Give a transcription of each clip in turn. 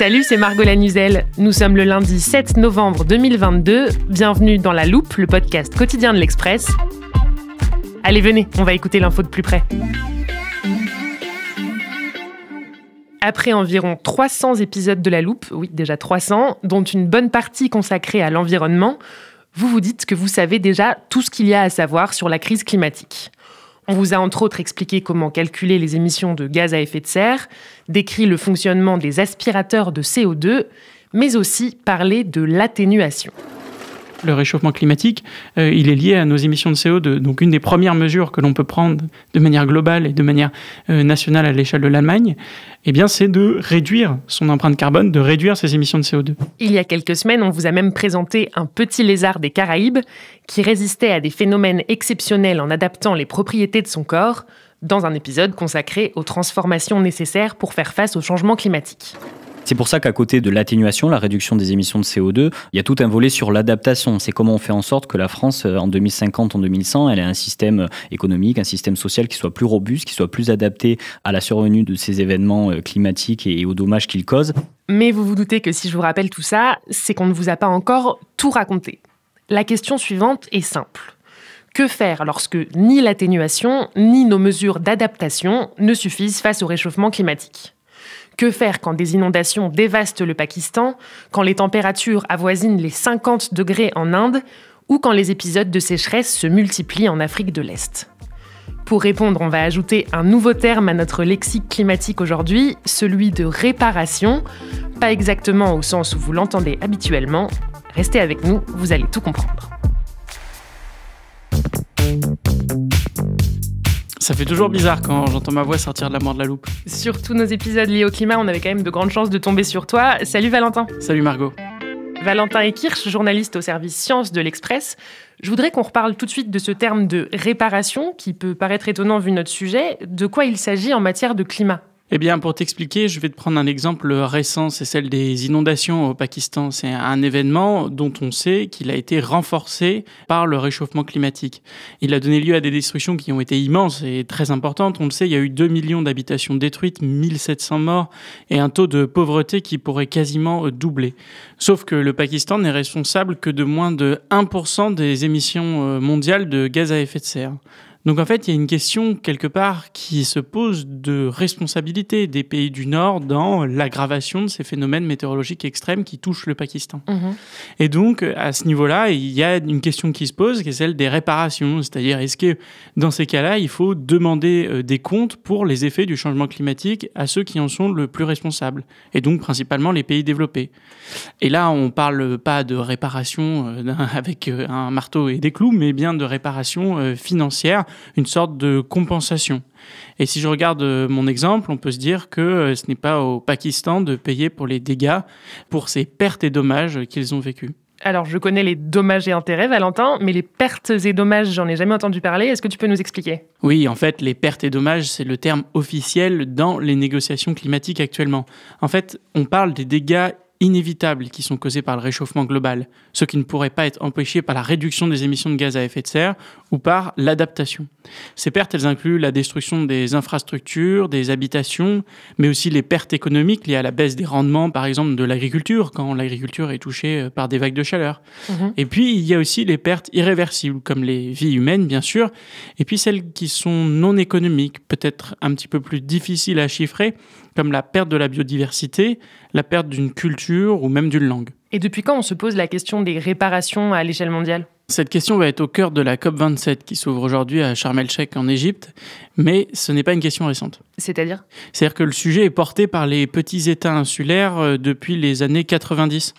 Salut, c'est Margot Lanuzel. Nous sommes le lundi 7 novembre 2022. Bienvenue dans La Loupe, le podcast quotidien de l'Express. Allez, venez, on va écouter l'info de plus près. Après environ 300 épisodes de La Loupe, oui, déjà 300, dont une bonne partie consacrée à l'environnement, vous vous dites que vous savez déjà tout ce qu'il y a à savoir sur la crise climatique. On vous a entre autres expliqué comment calculer les émissions de gaz à effet de serre, décrit le fonctionnement des aspirateurs de CO2, mais aussi parlé de l'atténuation le réchauffement climatique, euh, il est lié à nos émissions de CO2. Donc une des premières mesures que l'on peut prendre de manière globale et de manière euh, nationale à l'échelle de l'Allemagne, eh bien c'est de réduire son empreinte carbone, de réduire ses émissions de CO2. Il y a quelques semaines, on vous a même présenté un petit lézard des Caraïbes qui résistait à des phénomènes exceptionnels en adaptant les propriétés de son corps dans un épisode consacré aux transformations nécessaires pour faire face au changement climatique. C'est pour ça qu'à côté de l'atténuation, la réduction des émissions de CO2, il y a tout un volet sur l'adaptation. C'est comment on fait en sorte que la France, euh, en 2050, en 2100, elle ait un système euh, économique, un système social qui soit plus robuste, qui soit plus adapté à la survenue de ces événements euh, climatiques et aux dommages qu'ils causent. Mais vous vous doutez que si je vous rappelle tout ça, c'est qu'on ne vous a pas encore tout raconté. La question suivante est simple. Que faire lorsque ni l'atténuation, ni nos mesures d'adaptation ne suffisent face au réchauffement climatique que faire quand des inondations dévastent le Pakistan, quand les températures avoisinent les 50 degrés en Inde ou quand les épisodes de sécheresse se multiplient en Afrique de l'Est Pour répondre, on va ajouter un nouveau terme à notre lexique climatique aujourd'hui, celui de réparation, pas exactement au sens où vous l'entendez habituellement. Restez avec nous, vous allez tout comprendre. ça fait toujours bizarre quand j'entends ma voix sortir de la mort de la loupe. Sur tous nos épisodes liés au climat, on avait quand même de grandes chances de tomber sur toi. Salut Valentin. Salut Margot. Valentin Ekirch, journaliste au service Science de l'Express. Je voudrais qu'on reparle tout de suite de ce terme de réparation qui peut paraître étonnant vu notre sujet. De quoi il s'agit en matière de climat eh bien, pour t'expliquer, je vais te prendre un exemple récent, c'est celle des inondations au Pakistan. C'est un événement dont on sait qu'il a été renforcé par le réchauffement climatique. Il a donné lieu à des destructions qui ont été immenses et très importantes. On le sait, il y a eu 2 millions d'habitations détruites, 1700 morts et un taux de pauvreté qui pourrait quasiment doubler. Sauf que le Pakistan n'est responsable que de moins de 1% des émissions euh, mondiales de gaz à effet de serre. Donc en fait, il y a une question quelque part qui se pose de responsabilité des pays du Nord dans l'aggravation de ces phénomènes météorologiques extrêmes qui touchent le Pakistan. Mhm. Et donc à ce niveau-là, il y a une question qui se pose, qui est celle des réparations, c'est-à-dire est-ce que dans ces cas-là, il faut demander euh, des comptes pour les effets du changement climatique à ceux qui en sont le plus responsables, et donc principalement les pays développés. Et là, on ne parle pas de réparation euh, avec euh, un marteau et des clous, mais bien de réparation financière une sorte de compensation. Et si je regarde euh, mon exemple, on peut se dire que euh, ce n'est pas au Pakistan de payer pour les dégâts, pour ces pertes et dommages qu'ils ont vécus. Alors, je connais les dommages et intérêts, Valentin, mais les pertes et dommages, j'en ai jamais entendu parler. Est-ce que tu peux nous expliquer Oui, en fait, les pertes et dommages, c'est le terme officiel dans les négociations climatiques actuellement. En fait, on parle des dégâts inévitables qui sont causées par le réchauffement global, ce qui ne pourrait pas être empêché par la réduction des émissions de gaz à effet de serre ou par l'adaptation. Ces pertes, elles incluent la destruction des infrastructures, des habitations, mais aussi les pertes économiques liées à la baisse des rendements, par exemple, de l'agriculture, quand l'agriculture est touchée euh, par des vagues de chaleur. Mhm. Et puis, il y a aussi les pertes irréversibles, comme les vies humaines, bien sûr, et puis celles qui sont non économiques, peut-être un petit peu plus difficiles à chiffrer, comme la perte de la biodiversité, la perte d'une culture ou même d'une langue. Et depuis quand on se pose la question des réparations à l'échelle mondiale cette question va être au cœur de la COP27 qui s'ouvre aujourd'hui à Sharm el-Sheikh en Égypte, mais ce n'est pas une question récente. C'est-à-dire à dire que le sujet est porté par les petits États insulaires euh, depuis les années 90,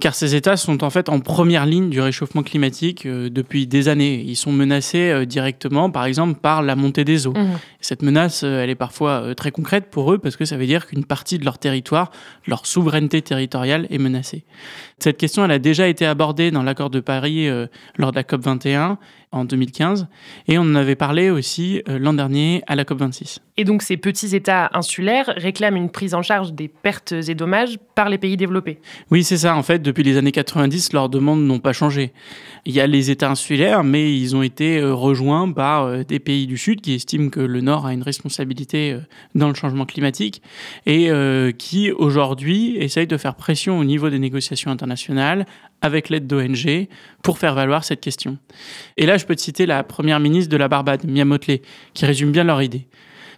car ces États sont en fait en première ligne du réchauffement climatique euh, depuis des années. Ils sont menacés euh, directement, par exemple, par la montée des eaux. Mhm. Cette menace, elle est parfois très concrète pour eux, parce que ça veut dire qu'une partie de leur territoire, leur souveraineté territoriale est menacée. Cette question, elle a déjà été abordée dans l'accord de Paris lors de la COP 21 en 2015. Et on en avait parlé aussi euh, l'an dernier à la COP26. Et donc ces petits États insulaires réclament une prise en charge des pertes et dommages par les pays développés. Oui, c'est ça. En fait, depuis les années 90, leurs demandes n'ont pas changé. Il y a les États insulaires, mais ils ont été euh, rejoints par euh, des pays du Sud qui estiment que le Nord a une responsabilité dans le changement climatique et qui aujourd'hui essayent de faire pression au niveau des négociations internationales avec l'aide d'ONG pour faire valoir cette question. Et là, je peux te citer la première ministre de la Barbade, Mia Motley, qui résume bien leur idée.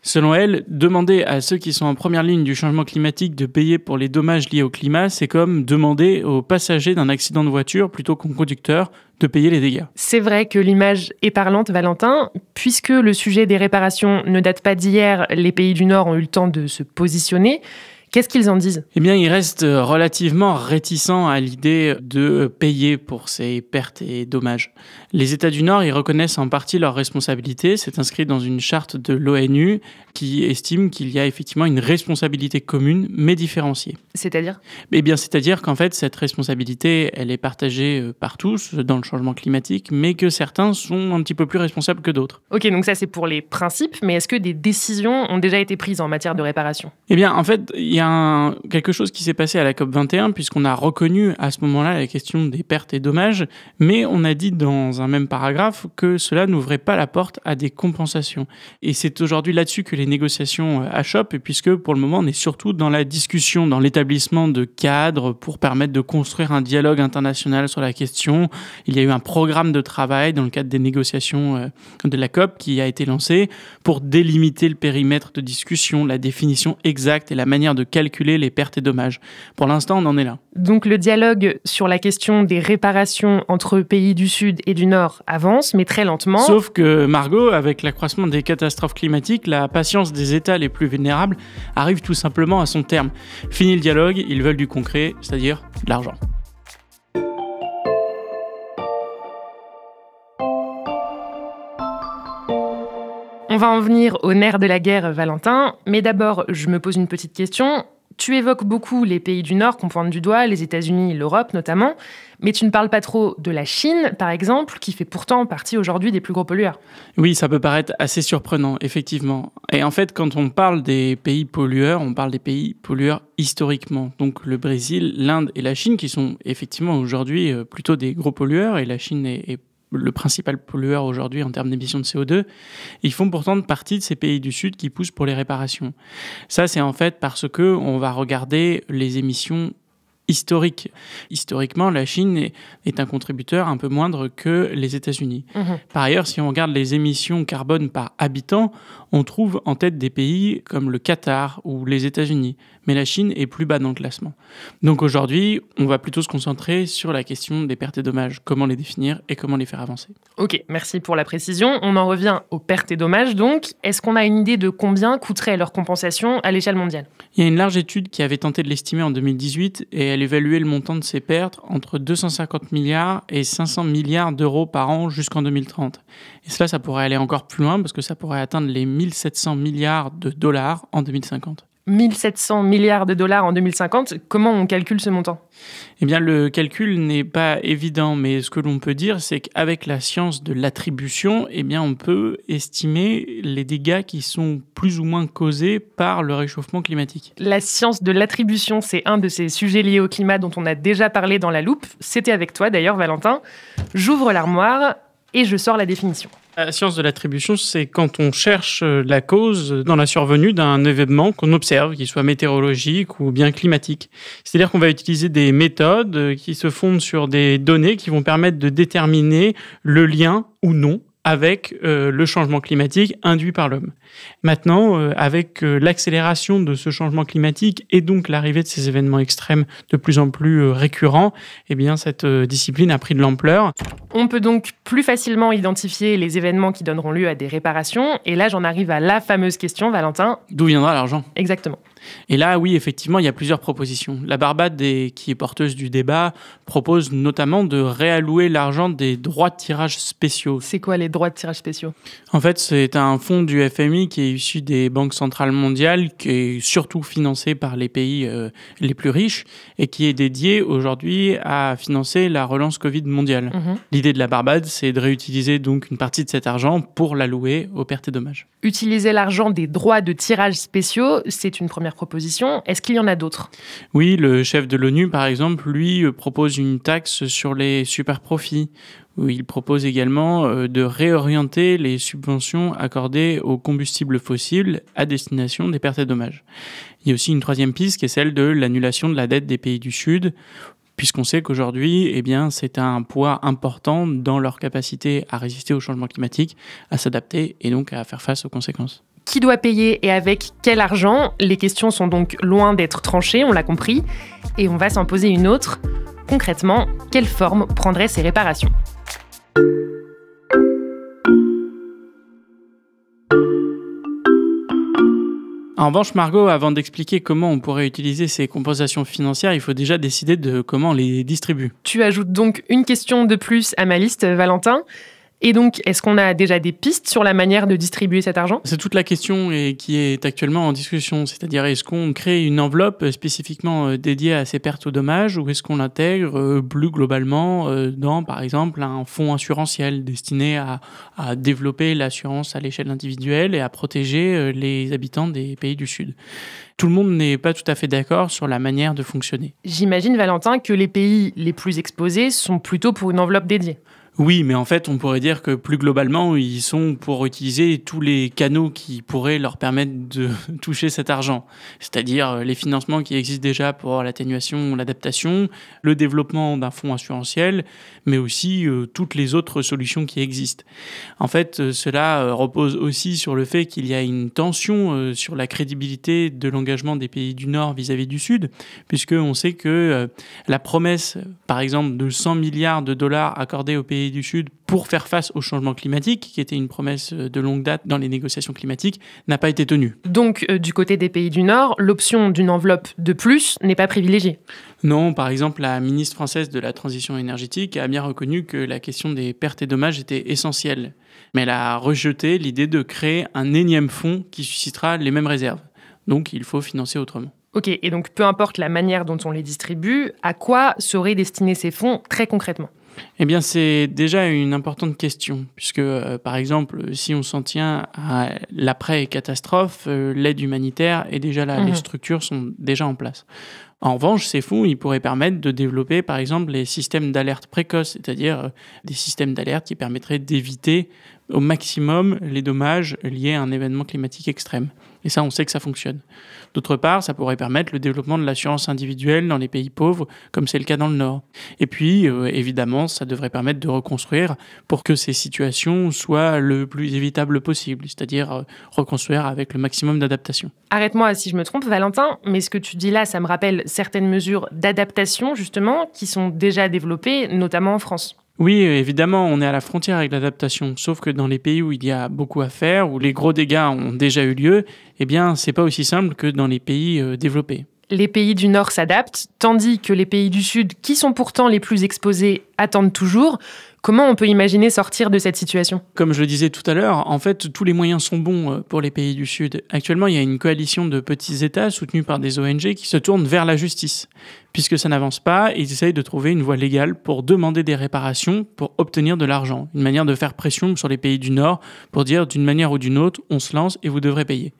Selon elle, demander à ceux qui sont en première ligne du changement climatique de payer pour les dommages liés au climat, c'est comme demander aux passagers d'un accident de voiture plutôt qu'aux conducteurs de payer les dégâts. C'est vrai que l'image est parlante, Valentin. Puisque le sujet des réparations ne date pas d'hier, les pays du Nord ont eu le temps de se positionner. Qu'est-ce qu'ils en disent Eh bien, ils restent euh, relativement réticents à l'idée de payer pour ces pertes et dommages. Les États du Nord, ils reconnaissent en partie leur responsabilité. C'est inscrit dans une charte de l'ONU qui estime qu'il y a effectivement une responsabilité commune, mais différenciée. C'est-à-dire Eh bien, c'est-à-dire qu'en fait, cette responsabilité, elle est partagée euh, par tous dans le changement climatique, mais que certains sont un petit peu plus responsables que d'autres. Ok, donc ça, c'est pour les principes, mais est-ce que des décisions ont déjà été prises en matière de réparation Eh bien, en fait, il y a quelque chose qui s'est passé à la COP21, puisqu'on a reconnu à ce moment-là la question des pertes et dommages, mais on a dit dans un même paragraphe que cela n'ouvrait pas la porte à des compensations. Et c'est aujourd'hui là-dessus que les négociations euh, achoppent, puisque pour le moment, on est surtout dans la discussion, dans l'établissement de cadres pour permettre de construire un dialogue international sur la question. Il y a eu un programme de travail dans le cadre des négociations euh, de la COP qui a été lancé pour délimiter le périmètre de discussion, la définition exacte et la manière de calculer les pertes et dommages. Pour l'instant, on en est là. Donc le dialogue sur la question des réparations entre pays du Sud et du Nord avance, mais très lentement. Sauf que Margot, avec l'accroissement des catastrophes climatiques, la patience des États les plus vulnérables arrive tout simplement à son terme. Fini le dialogue, ils veulent du concret, c'est-à-dire de l'argent. On va en venir au nerf de la guerre, Valentin. Mais d'abord, je me pose une petite question. Tu évoques beaucoup les pays du Nord qu'on pointe du doigt, les États-Unis, l'Europe notamment, mais tu ne parles pas trop de la Chine, par exemple, qui fait pourtant partie aujourd'hui des plus gros pollueurs. Oui, ça peut paraître assez surprenant, effectivement. Et en fait, quand on parle des pays pollueurs, on parle des pays pollueurs historiquement. Donc le Brésil, l'Inde et la Chine, qui sont effectivement aujourd'hui euh, plutôt des gros pollueurs, et la Chine est le principal pollueur aujourd'hui en termes d'émissions de CO2, ils font pourtant partie de ces pays du Sud qui poussent pour les réparations. Ça, c'est en fait parce qu'on va regarder les émissions historique. Historiquement, la Chine est, un contributeur un peu moindre que les États-Unis. Mhm. Par ailleurs, si on regarde les émissions carbone par habitant, on trouve en tête des pays comme le Qatar ou les États-Unis, mais la Chine est plus bas dans le classement. Donc aujourd'hui, on va plutôt se concentrer sur la question des pertes et dommages, comment les définir et comment les faire avancer. Ok, merci pour la précision. On en revient aux pertes et dommages donc. Est-ce qu'on a une idée de combien coûterait leur compensation à l'échelle mondiale Il y a une large étude qui avait tenté de l'estimer en 2018 et elle elle évaluait le montant de ses pertes entre 250 milliards et 500 milliards d'euros par an jusqu'en 2030. Et cela, ça pourrait aller encore plus loin parce que ça pourrait atteindre les 1700 milliards de dollars en 2050. 1700 milliards de dollars en 2050. Comment on calcule ce montant Eh bien, le calcul n'est pas évident, mais ce que l'on peut dire, c'est qu'avec la science de l'attribution, eh bien, on peut estimer les dégâts qui sont plus ou moins causés par le réchauffement climatique. La science de l'attribution, c'est un de ces sujets liés au climat dont on a déjà parlé dans la loupe. C'était avec toi d'ailleurs, Valentin. J'ouvre l'armoire et je sors la définition. La science de l'attribution, c'est quand on cherche euh, la cause dans la survenue d'un événement qu'on observe, qu'il soit météorologique ou bien climatique. C'est-à-dire qu'on va utiliser des méthodes euh, qui se fondent sur des données qui vont permettre de déterminer le lien ou non avec euh, le changement climatique induit par l'homme. Maintenant, euh, avec euh, l'accélération de ce changement climatique et donc l'arrivée de ces événements extrêmes de plus en plus récurrents, eh bien, cette discipline a pris de l'ampleur. On peut donc plus facilement identifier les événements qui donneront lieu à des réparations. Et là, j'en arrive à la fameuse question, Valentin. D'où viendra l'argent Exactement. Et là, oui, effectivement, il y a plusieurs propositions. La Barbade, qui est porteuse du débat, propose notamment de réallouer l'argent des droits de tirage spéciaux. C'est quoi les droits de tirage spéciaux En fait, c'est un fonds du FMI qui est issu des banques centrales mondiales, qui est surtout financé par les pays euh, les plus riches et qui est dédié aujourd'hui à financer la relance Covid mondiale. Mhm. L'idée de la Barbade, c'est de réutiliser donc une partie de cet argent pour l'allouer aux pertes et dommages. Utiliser l'argent des droits de tirage spéciaux, c'est une première proposition. Est-ce qu'il y en a d'autres Oui, le chef de l'ONU, par exemple, lui euh, propose une taxe sur les superprofits. Euh, il propose également euh, de réorienter les subventions accordées aux combustibles fossiles à destination des pertes et dommages. Il y a aussi une troisième piste qui est celle de l'annulation de la dette des pays du Sud puisqu'on sait qu'aujourd'hui, eh bien, c'est un poids important dans leur capacité à résister au changement climatique, à s'adapter et donc à faire face aux conséquences qui doit payer et avec quel argent. Les questions sont donc loin d'être tranchées, on l'a compris, et on va s'en poser une autre. Concrètement, quelle forme prendraient ces réparations En revanche, Margot, avant d'expliquer comment on pourrait utiliser ces compensations financières, il faut déjà décider de comment on les distribue. Tu ajoutes donc une question de plus à ma liste, Valentin. Et donc, est-ce qu'on a déjà des pistes sur la manière de distribuer cet argent C'est toute la question et qui est actuellement en discussion. C'est-à-dire, est-ce qu'on crée une enveloppe spécifiquement euh, dédiée à ces pertes ou dommages ou est-ce qu'on l'intègre euh, plus globalement euh, dans, par exemple, un fonds assurantiel destiné à développer l'assurance à l'échelle individuelle et à protéger les habitants des pays du Sud tout le monde n'est pas tout à fait d'accord sur la manière de fonctionner. J'imagine, Valentin, que les pays les plus exposés sont plutôt pour une enveloppe dédiée. Oui, mais en fait, on pourrait dire que plus globalement, ils sont pour utiliser tous les canaux qui pourraient leur permettre de toucher cet argent, c'est-à-dire euh, les financements qui existent déjà pour l'atténuation, l'adaptation, le développement d'un fonds assurantiel, mais aussi euh, toutes les autres solutions qui existent. En fait, euh, cela repose aussi sur le fait qu'il y a une tension sur la crédibilité de l'engagement des pays du Nord vis-à-vis du Sud, puisque on sait que la promesse, par exemple, de 100 milliards de dollars accordés aux pays du Sud pour faire face au changement climatique, qui était une promesse euh, de longue date dans les négociations climatiques, n'a pas été tenue. Donc, euh, du côté des pays du Nord, l'option d'une enveloppe de plus n'est pas privilégiée Non, par exemple, la ministre française de la Transition énergétique a bien reconnu que la question des pertes et dommages était essentielle, mais elle a rejeté l'idée de créer un énième fonds qui suscitera les mêmes réserves. Donc, il faut financer autrement. Ok, et donc peu importe la manière dont on les distribue, à quoi seraient destinés ces fonds très concrètement eh bien, c'est déjà une importante question, puisque, euh, par exemple, si on s'en tient à l'après-catastrophe, euh, l'aide humanitaire et déjà là, les mhm. structures sont déjà en place. En revanche, ces fonds, ils pourraient permettre de développer, par exemple, les systèmes d'alerte précoce, c'est-à-dire euh, des systèmes d'alerte qui permettraient d'éviter au maximum les dommages liés à un événement climatique extrême. Et ça, on sait que ça fonctionne. D'autre part, ça pourrait permettre le développement de l'assurance individuelle dans les pays pauvres, comme c'est le cas dans le Nord. Et puis, euh, évidemment, ça devrait permettre de reconstruire pour que ces situations soient le plus évitables possible, c'est-à-dire euh, reconstruire avec le maximum d'adaptation. Arrête-moi si je me trompe, Valentin, mais ce que tu dis là, ça me rappelle certaines mesures d'adaptation, justement, qui sont déjà développées, notamment en France. Oui, euh, évidemment, on est à la frontière avec l'adaptation. Sauf que dans les pays où il y a beaucoup à faire, où les gros dégâts ont déjà eu lieu, eh bien, c'est pas aussi simple que dans les pays euh, développés. Les pays du Nord s'adaptent, tandis que les pays du Sud, qui sont pourtant les plus exposés, attendent toujours. Comment on peut imaginer sortir de cette situation Comme je le disais tout à l'heure, en fait, tous les moyens sont bons euh, pour les pays du Sud. Actuellement, il y a une coalition de petits États soutenus par des ONG qui se tournent vers la justice. Puisque ça n'avance pas, ils essayent de trouver une voie légale pour demander des réparations, pour obtenir de l'argent. Une manière de faire pression sur les pays du Nord pour dire d'une manière ou d'une autre, on se lance et vous devrez payer.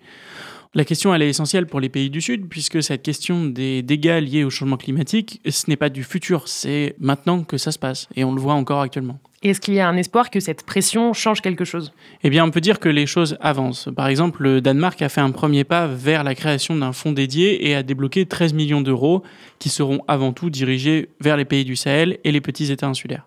La question, elle est essentielle pour les pays du Sud, puisque cette question des dégâts liés au changement climatique, ce n'est pas du futur, c'est maintenant que ça se passe, et on le voit encore actuellement. Est-ce qu'il y a un espoir que cette pression change quelque chose Eh bien, on peut dire que les choses avancent. Par exemple, le Danemark a fait un premier pas vers la création d'un fonds dédié et a débloqué 13 millions d'euros qui seront avant tout dirigés vers les pays du Sahel et les petits États insulaires.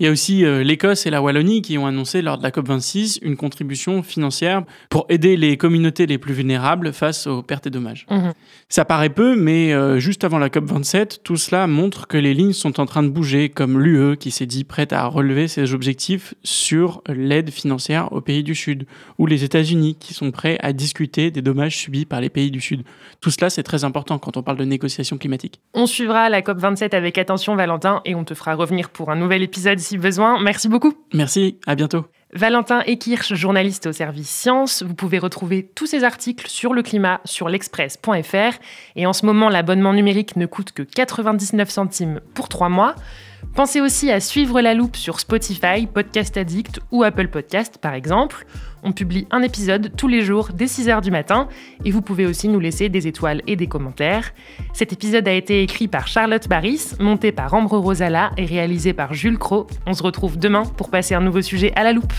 Il y a aussi euh, l'Écosse et la Wallonie qui ont annoncé lors de la COP26 une contribution financière pour aider les communautés les plus vulnérables face aux pertes et dommages. Mhm. Ça paraît peu, mais euh, juste avant la COP27, tout cela montre que les lignes sont en train de bouger, comme l'UE qui s'est dit prête à relever ses objectifs sur l'aide financière aux pays du Sud, ou les États-Unis qui sont prêts à discuter des dommages subis par les pays du Sud. Tout cela, c'est très important quand on parle de négociations climatiques. On suivra la COP27 avec attention, Valentin, et on te fera revenir pour un nouvel épisode si besoin. Merci beaucoup. Merci, à bientôt. Valentin Ekirch, journaliste au service Science. Vous pouvez retrouver tous ces articles sur le climat sur l'express.fr. Et en ce moment, l'abonnement numérique ne coûte que 99 centimes pour trois mois. Pensez aussi à suivre la loupe sur Spotify, Podcast Addict ou Apple Podcast par exemple. On publie un épisode tous les jours dès 6h du matin et vous pouvez aussi nous laisser des étoiles et des commentaires. Cet épisode a été écrit par Charlotte Baris, monté par Ambre Rosala et réalisé par Jules Cro. On se retrouve demain pour passer un nouveau sujet à la loupe.